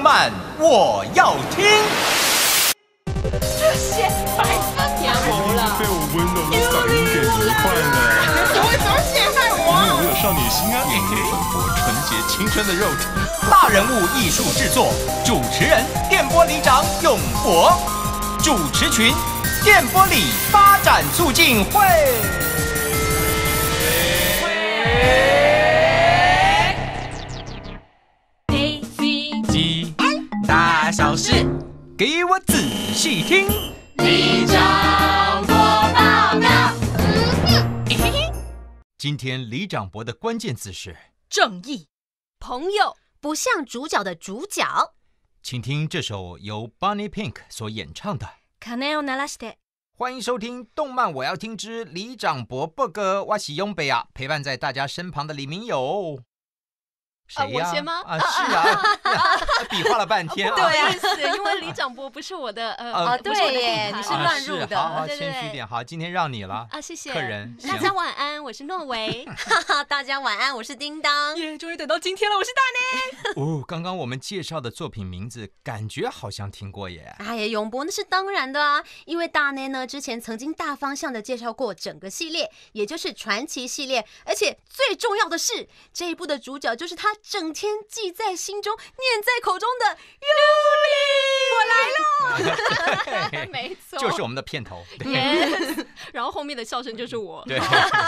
慢，我要听。这些白色棉花被我温柔的嗓音给击溃了。你怎么陷害我？因为，我有少女心啊！电波纯洁青春的肉体。大人物艺术制作，主持人电波里长永博，主持群电波里发展促进会。是，给我仔细听。你长伯报道。今天李长博的关键字是正义、朋友，不像主角的主角。请听这首由 Bonnie Pink 所演唱的。欢迎收听动漫我要听之李长博伯哥》，哇西拥贝啊，陪伴在大家身旁的李明友。我先吗？啊，是啊。比划了半天，对好意思，因为李长博不是我的，呃，不对你你是乱入的，好谦虚一点，好，今天让你了。啊，谢谢。客人，大家晚安，我是诺维。哈哈，大家晚安，我是叮当。耶，终于等到今天了，我是大内。哦，刚刚我们介绍的作品名字，感觉好像听过耶。哎呀，永博那是当然的啊，因为大内呢之前曾经大方向的介绍过整个系列，也就是传奇系列，而且最重要的是这一部的主角就是他。整天记在心中、念在口中的尤里，我来了，没错，就是我们的片头耶。然后后面的笑声就是我。对，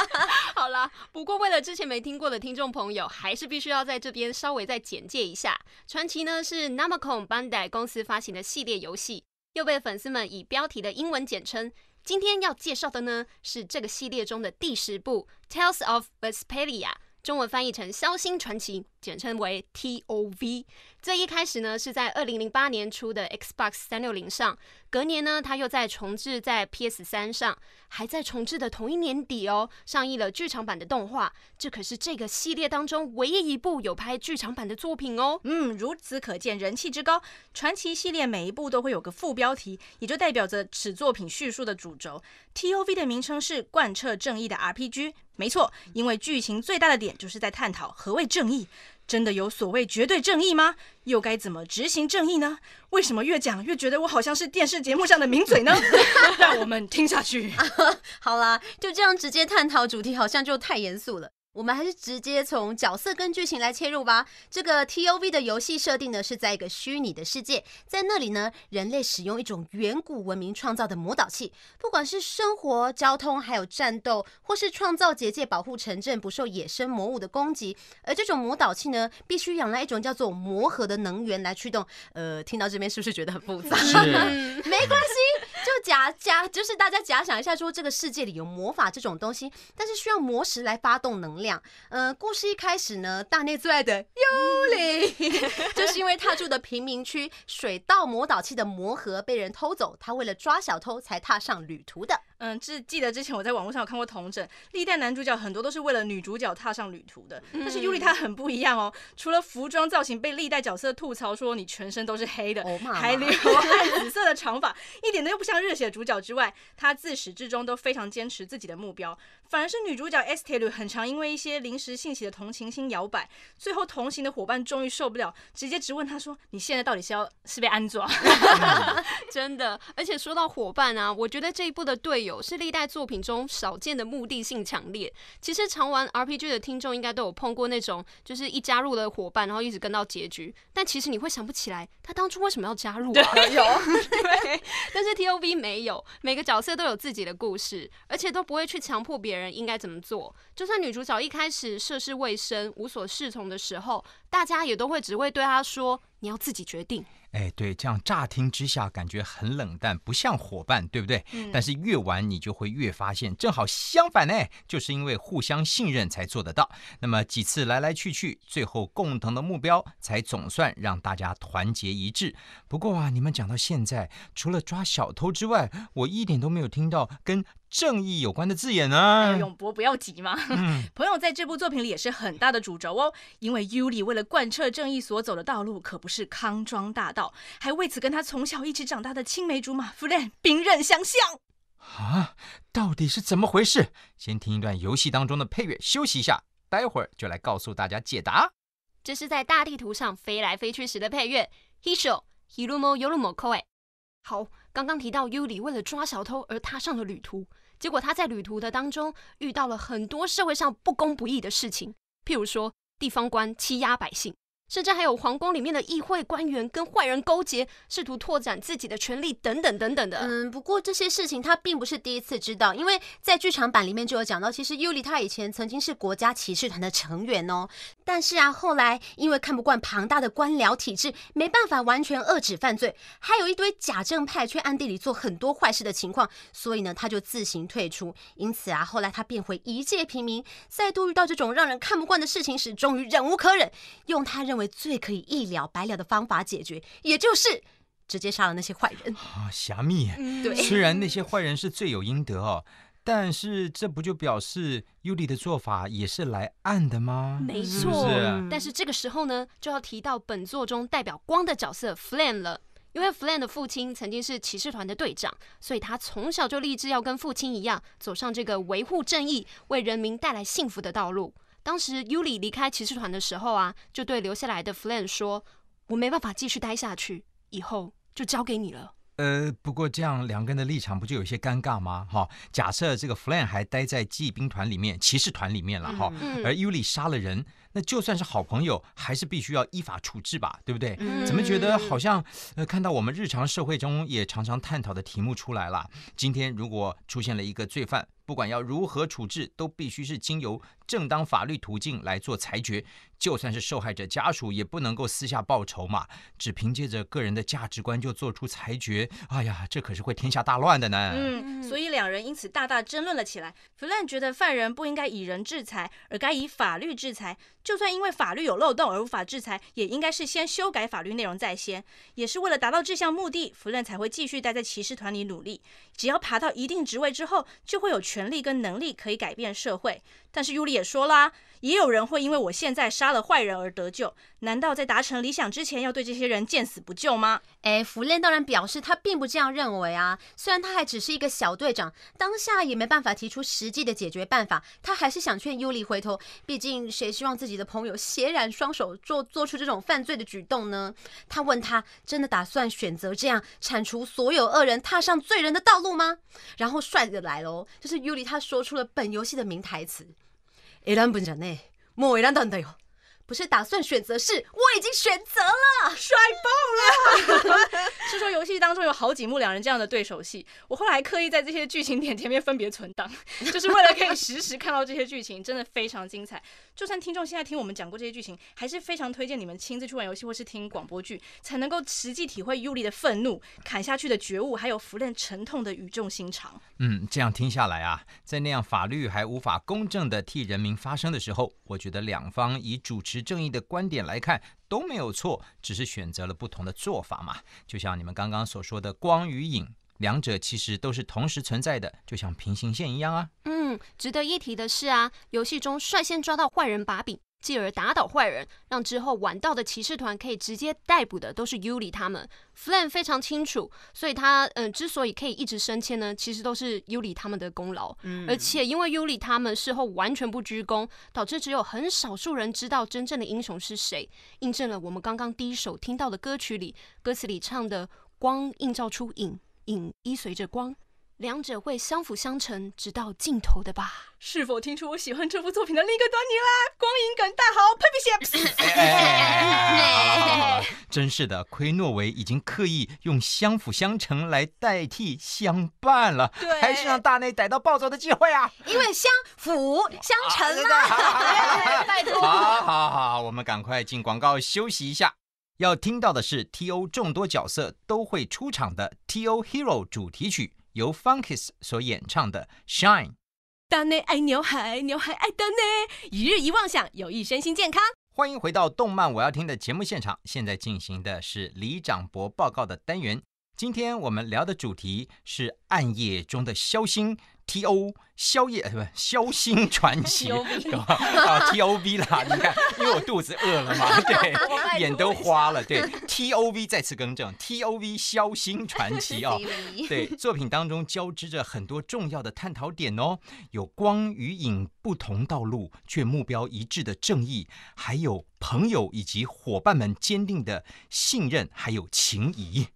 好了，不过为了之前没听过的听众朋友，还是必须要在这边稍微再简介一下。传奇呢是 Namco Bandai 公司发行的系列游戏，又被粉丝们以标题的英文简称。今天要介绍的呢是这个系列中的第十部《Tales of Vesperia》。中文翻译成《肖星传奇》，简称为 T O V。最一开始呢，是在二零零八年出的 Xbox 三六零上。隔年呢，他又在重置在 PS 三上，还在重置的同一年底哦，上映了剧场版的动画。这可是这个系列当中唯一一部有拍剧场版的作品哦。嗯，如此可见人气之高。传奇系列每一部都会有个副标题，也就代表着此作品叙述的主轴。TOV 的名称是贯彻正义的 RPG，没错，因为剧情最大的点就是在探讨何谓正义。真的有所谓绝对正义吗？又该怎么执行正义呢？为什么越讲越觉得我好像是电视节目上的名嘴呢？让我们听下去。好啦，就这样直接探讨主题，好像就太严肃了。我们还是直接从角色跟剧情来切入吧。这个 T O V 的游戏设定呢，是在一个虚拟的世界，在那里呢，人类使用一种远古文明创造的魔导器，不管是生活、交通，还有战斗，或是创造结界保护城镇不受野生魔物的攻击。而这种魔导器呢，必须仰赖一种叫做魔核的能源来驱动。呃，听到这边是不是觉得很复杂？没关系。就假假就是大家假想一下，说这个世界里有魔法这种东西，但是需要魔石来发动能量。呃，故事一开始呢，大内最爱的幽灵，就是因为他住的贫民区水稻魔导器的魔盒被人偷走，他为了抓小偷才踏上旅途的。嗯，是记得之前我在网络上有看过同枕，历代男主角很多都是为了女主角踏上旅途的，但是尤里他很不一样哦。除了服装造型被历代角色吐槽说你全身都是黑的，还留 暗紫色的长发，一点都不像热血主角之外，他自始至终都非常坚持自己的目标，反而是女主角 e s t e l l 很常因为一些临时兴起的同情心摇摆，最后同行的伙伴终于受不了，直接质问他说你现在到底是要是被安装？真的，而且说到伙伴啊，我觉得这一部的队友。是历代作品中少见的目的性强烈。其实常玩 RPG 的听众应该都有碰过那种，就是一加入的伙伴，然后一直跟到结局。但其实你会想不起来他当初为什么要加入。有，对。但是 TOV 没有，每个角色都有自己的故事，而且都不会去强迫别人应该怎么做。就算女主角一开始涉世未深、无所适从的时候，大家也都会只会对她说。你要自己决定。哎，对，这样乍听之下感觉很冷淡，不像伙伴，对不对？但是越玩你就会越发现，正好相反呢，就是因为互相信任才做得到。那么几次来来去去，最后共同的目标才总算让大家团结一致。不过啊，你们讲到现在，除了抓小偷之外，我一点都没有听到跟。正义有关的字眼呢？永博不要急嘛，朋友在这部作品里也是很大的主轴哦。因为 Yuri 为了贯彻正义所走的道路可不是康庄大道，还为此跟他从小一起长大的青梅竹马 f 人兵 n 刃相向啊！到底是怎么回事？先听一段游戏当中的配乐休息一下，待会儿就来告诉大家解答。这是在大地图上飞来飞去时的配乐，Hiro Hiromo y r u m o k 好，刚刚提到 Yuri 为了抓小偷而踏上了旅途。结果他在旅途的当中遇到了很多社会上不公不义的事情，譬如说地方官欺压百姓。甚至还有皇宫里面的议会官员跟坏人勾结，试图拓展自己的权利等等等等的。嗯，不过这些事情他并不是第一次知道，因为在剧场版里面就有讲到，其实尤里他以前曾经是国家骑士团的成员哦。但是啊，后来因为看不惯庞大的官僚体制，没办法完全遏制犯罪，还有一堆假正派却暗地里做很多坏事的情况，所以呢，他就自行退出。因此啊，后来他变回一介平民，再度遇到这种让人看不惯的事情时，终于忍无可忍，用他认为。最可以一了百了的方法解决，也就是直接杀了那些坏人啊！侠密对，虽然那些坏人是罪有应得哦，但是这不就表示尤里的做法也是来暗的吗？没错，但是这个时候呢，就要提到本作中代表光的角色 f l a n 了，因为 f l a n 的父亲曾经是骑士团的队长，所以他从小就立志要跟父亲一样，走上这个维护正义、为人民带来幸福的道路。当时尤里离开骑士团的时候啊，就对留下来的弗兰说：“我没办法继续待下去，以后就交给你了。”呃，不过这样两个人的立场不就有些尴尬吗？哈，假设这个弗兰还待在记忆兵团里面、骑士团里面了哈，而尤里杀了人。那就算是好朋友，还是必须要依法处置吧，对不对？怎么觉得好像，呃，看到我们日常社会中也常常探讨的题目出来了。今天如果出现了一个罪犯，不管要如何处置，都必须是经由正当法律途径来做裁决。就算是受害者家属，也不能够私下报仇嘛，只凭借着个人的价值观就做出裁决。哎呀，这可是会天下大乱的呢。嗯，所以两人因此大大争论了起来。弗兰觉得犯人不应该以人制裁，而该以法律制裁。就算因为法律有漏洞而无法制裁，也应该是先修改法律内容在先，也是为了达到这项目的，弗伦才会继续待在骑士团里努力。只要爬到一定职位之后，就会有权利跟能力可以改变社会。但是尤里也说啦，也有人会因为我现在杀了坏人而得救。难道在达成理想之前，要对这些人见死不救吗？诶，弗烈当然表示他并不这样认为啊。虽然他还只是一个小队长，当下也没办法提出实际的解决办法。他还是想劝尤里回头，毕竟谁希望自己的朋友血染双手，做做出这种犯罪的举动呢？他问他，真的打算选择这样铲除所有恶人，踏上罪人的道路吗？然后帅的来喽，就是尤里他说出了本游戏的名台词。選ぶんじゃねえもう選んだんだよ我是打算选择是，我已经选择了，帅爆了！是说游戏当中有好几幕两人这样的对手戏，我后来还刻意在这些剧情点前面分别存档，就是为了可以实时看到这些剧情，真的非常精彩。就算听众现在听我们讲过这些剧情，还是非常推荐你们亲自去玩游戏或是听广播剧，才能够实际体会尤里的愤怒、砍下去的觉悟，还有弗练沉痛的语重心长。嗯，这样听下来啊，在那样法律还无法公正的替人民发声的时候，我觉得两方以主持。正义的观点来看都没有错，只是选择了不同的做法嘛。就像你们刚刚所说的光与影，两者其实都是同时存在的，就像平行线一样啊。嗯，值得一提的是啊，游戏中率先抓到坏人把柄。继而打倒坏人，让之后晚到的骑士团可以直接逮捕的都是 Uli 他们。f l a n 非常清楚，所以他嗯之所以可以一直升迁呢，其实都是 Uli 他们的功劳。而且因为 Uli 他们事后完全不鞠躬，导致只有很少数人知道真正的英雄是谁。印证了我们刚刚第一首听到的歌曲里歌词里唱的“光映照出影，影依随着光”。两者会相辅相成，直到尽头的吧？是否听出我喜欢这幅作品的另一个端倪啦？光影感大好，喷鼻血。真是的，亏诺维已经刻意用相辅相成来代替相伴了，还是让大内逮到暴走的机会啊？因为相辅相成啦！拜托，好好好，我们赶快进广告休息一下。要听到的是 T O 众多角色都会出场的 T O Hero 主题曲。由 f u n k i s 所演唱的《Shine》，大内爱牛海，牛海爱大内，一日一妄想有益身心健康。欢迎回到《动漫我要听》的节目现场，现在进行的是李长博报告的单元。今天我们聊的主题是《暗夜中的消星》T O 深夜不消星传奇，T 啊 O V 啦，你看，因为我肚子饿了嘛，对，眼都花了，对，T O V 再次更正，T O V 消星传奇哦，对，作品当中交织着很多重要的探讨点哦，有光与影不同道路却目标一致的正义，还有朋友以及伙伴们坚定的信任，还有情谊。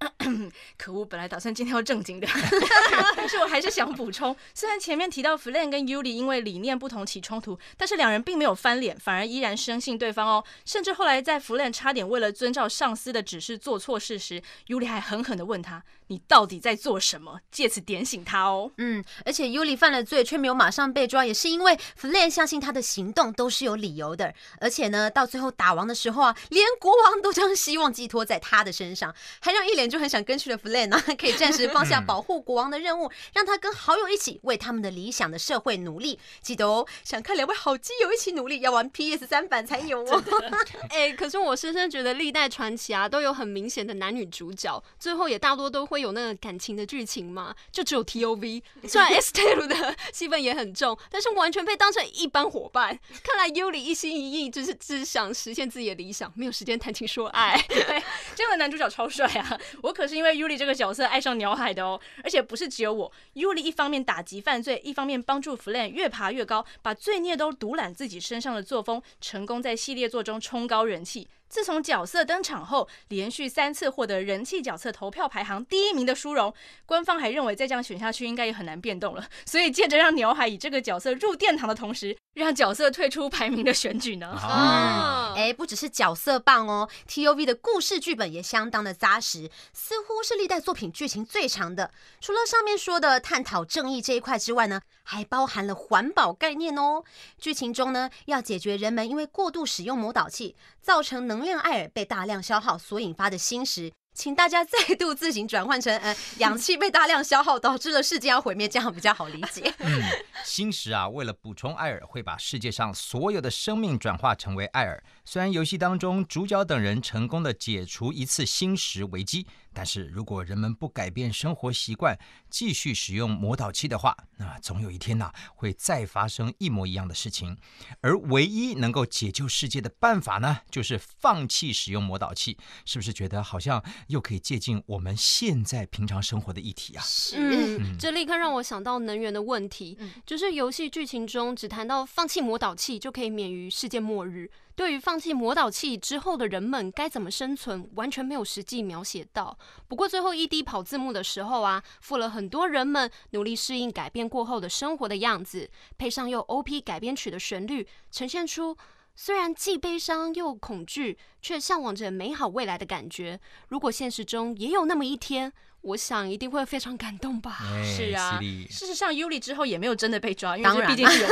可恶，本来打算今天要正经的 但是我还是想补充，虽然前面提到 Flen 跟 Yuli 因为理念不同起冲突，但是两人并没有翻脸，反而依然深信对方哦，甚至后来在 Flen 差点为了遵照上司的指示做错事时，Yuli 还狠狠的问他。你到底在做什么？借此点醒他哦。嗯，而且尤里犯了罪却没有马上被抓，也是因为弗 y 相信他的行动都是有理由的。而且呢，到最后打王的时候啊，连国王都将希望寄托在他的身上，还让一脸就很想跟去的弗呢，可以暂时放下保护国王的任务，让他跟好友一起为他们的理想的社会努力。记得哦，想看两位好基友一起努力，要玩 PS 三版才有哦。哎，可是我深深觉得历代传奇啊，都有很明显的男女主角，最后也大多都会。有那个感情的剧情吗？就只有 T O V，虽然 Estelle 的戏份也很重，但是完全被当成一般伙伴。看来 y u i 一心一意，就是只想实现自己的理想，没有时间谈情说爱。这样的男主角超帅啊！我可是因为 y u i 这个角色爱上鸟海的哦，而且不是只有我。y u i 一方面打击犯罪，一方面帮助 f l y n 越爬越高，把罪孽都独揽自己身上的作风，成功在系列作中冲高人气。自从角色登场后，连续三次获得人气角色投票排行第一名的殊荣。官方还认为，再这样选下去，应该也很难变动了。所以，借着让牛海以这个角色入殿堂的同时。让角色退出排名的选举呢？哦，哎，不只是角色棒哦，T U V 的故事剧本也相当的扎实，似乎是历代作品剧情最长的。除了上面说的探讨正义这一块之外呢，还包含了环保概念哦。剧情中呢，要解决人们因为过度使用魔导器，造成能量艾尔被大量消耗所引发的心石请大家再度自行转换成，嗯，氧气被大量消耗导致了世界要毁灭，这样比较好理解。嗯，星石啊，为了补充艾尔，会把世界上所有的生命转化成为艾尔。虽然游戏当中主角等人成功的解除一次星石危机。但是如果人们不改变生活习惯，继续使用魔导器的话，那总有一天呐，会再发生一模一样的事情。而唯一能够解救世界的办法呢，就是放弃使用魔导器。是不是觉得好像又可以接近我们现在平常生活的议题啊？是，这立刻让我想到能源的问题。就是游戏剧情中只谈到放弃魔导器就可以免于世界末日，对于放弃魔导器之后的人们该怎么生存，完全没有实际描写到。不过最后一滴跑字幕的时候啊，附了很多人们努力适应改变过后的生活的样子，配上用 O.P 改编曲的旋律，呈现出虽然既悲伤又恐惧。却向往着美好未来的感觉。如果现实中也有那么一天，我想一定会非常感动吧。是啊，事实上 y u i 之后也没有真的被抓，因为这毕竟是游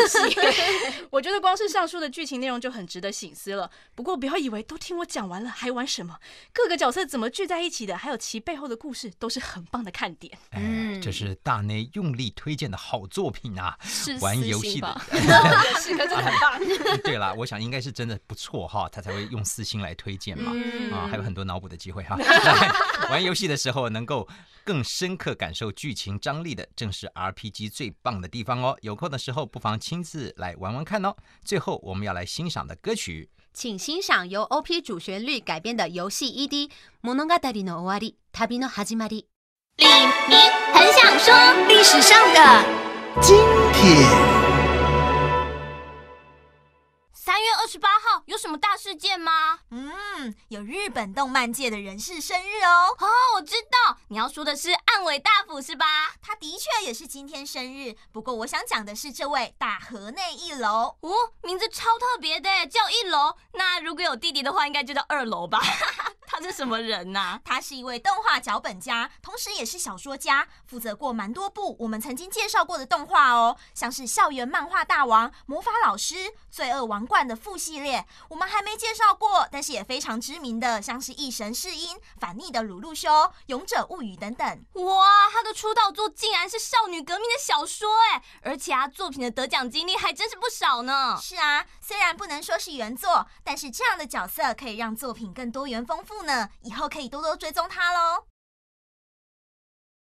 戏。我觉得光是上述的剧情内容就很值得醒思了。不过不要以为都听我讲完了，还玩什么？各个角色怎么聚在一起的，还有其背后的故事，都是很棒的看点。嗯，这是大内用力推荐的好作品啊。玩游戏的，是个真的棒。对了，我想应该是真的不错哈，他才会用私心来推。推荐嘛，啊，还有很多脑补的机会哈。玩游戏的时候能够更深刻感受剧情张力的，正是 RPG 最棒的地方哦。有空的时候不妨亲自来玩玩看哦。最后我们要来欣赏的歌曲，请欣赏由 OP 主旋律改编的游戏 ED《物語の終わり旅の始まり》。李明很想说，历史上的今天，三月二十八号。有什么大事件吗？嗯，有日本动漫界的人士生日哦。哦，我知道，你要说的是岸尾大辅是吧？他的确也是今天生日。不过我想讲的是这位大河内一楼哦，名字超特别的，叫一楼。那如果有弟弟的话，应该就叫二楼吧。他是什么人呐？他是一位动画脚本家，同时也是小说家，负责过蛮多部我们曾经介绍过的动画哦，像是《校园漫画大王》《魔法老师》《罪恶王冠》的副系列，我们还没介绍过，但是也非常知名的，像是《异神试音》《反逆的鲁路修》《勇者物语》等等。哇，他的出道作竟然是《少女革命》的小说哎，而且啊，作品的得奖经历还真是不少呢。是啊，虽然不能说是原作，但是这样的角色可以让作品更多元丰富。以后可以多多追踪他喽。